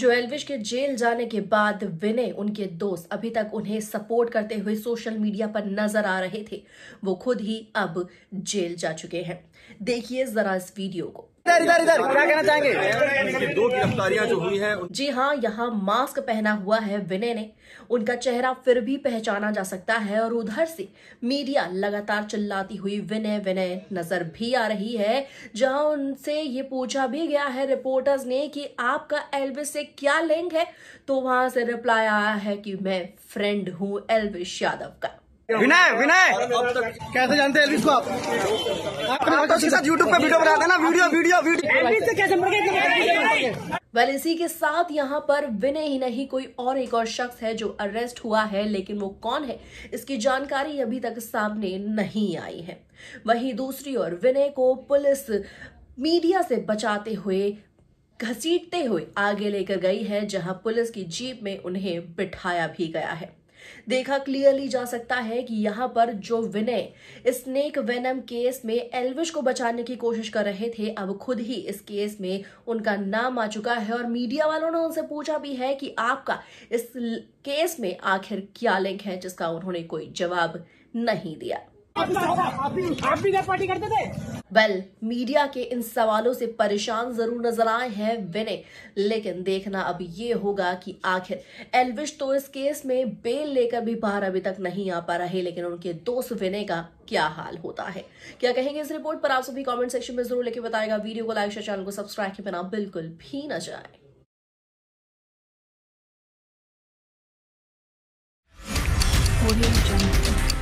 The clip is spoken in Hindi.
जो एलविश के जेल जाने के बाद विनय उनके दोस्त अभी तक उन्हें सपोर्ट करते हुए सोशल मीडिया पर नजर आ रहे थे वो खुद ही अब जेल जा चुके हैं देखिए जरा इस वीडियो को इधर इधर इधर क्या कहना चाहेंगे दो गिरफ्तारियां जो हुई हैं जी हाँ यहाँ मास्क पहना हुआ है विनय ने उनका चेहरा फिर भी पहचाना जा सकता है और उधर से मीडिया लगातार चिल्लाती हुई विनय विनय नजर भी आ रही है जहां उनसे ये पूछा भी गया है रिपोर्टर्स ने कि आपका एल्विस से क्या लिंक है तो वहां से रिप्लाई आया है कि मैं फ्रेंड हूं एल्विस यादव का विनय विनय कैसे जानते हैं को आप तो यूट्यूब पे वीडियो बनाते हैं ना वीडियो वीडियो वीडियो वेल इसी के साथ यहाँ पर विनय ही नहीं कोई और एक और शख्स है जो अरेस्ट हुआ है लेकिन वो कौन है इसकी जानकारी अभी तक सामने नहीं आई है वहीं दूसरी ओर विनय को पुलिस मीडिया से बचाते हुए घसीटते हुए आगे लेकर गई है जहां पुलिस की जीप में उन्हें बिठाया भी गया है देखा क्लियरली जा सकता है कि यहाँ पर जो विनय स्नेक वेनम केस में एल्विश को बचाने की कोशिश कर रहे थे अब खुद ही इस केस में उनका नाम आ चुका है और मीडिया वालों ने उनसे पूछा भी है कि आपका इस केस में आखिर क्या लिंक है जिसका उन्होंने कोई जवाब नहीं दिया आप भी आप भी पार्टी करते थे वेल मीडिया के इन सवालों से परेशान जरूर नजर आए हैं विनय लेकिन देखना अब ये होगा कि आखिर एलविश तो इस केस में बेल लेकर भी बाहर अभी तक नहीं आ पा रहे लेकिन उनके दोस्त विनय का क्या हाल होता है क्या कहेंगे इस रिपोर्ट पर आप सभी कमेंट सेक्शन में जरूर लेके बताएगा वीडियो को लाइक चैनल को सब्सक्राइब के बिना बिल्कुल भी न जाए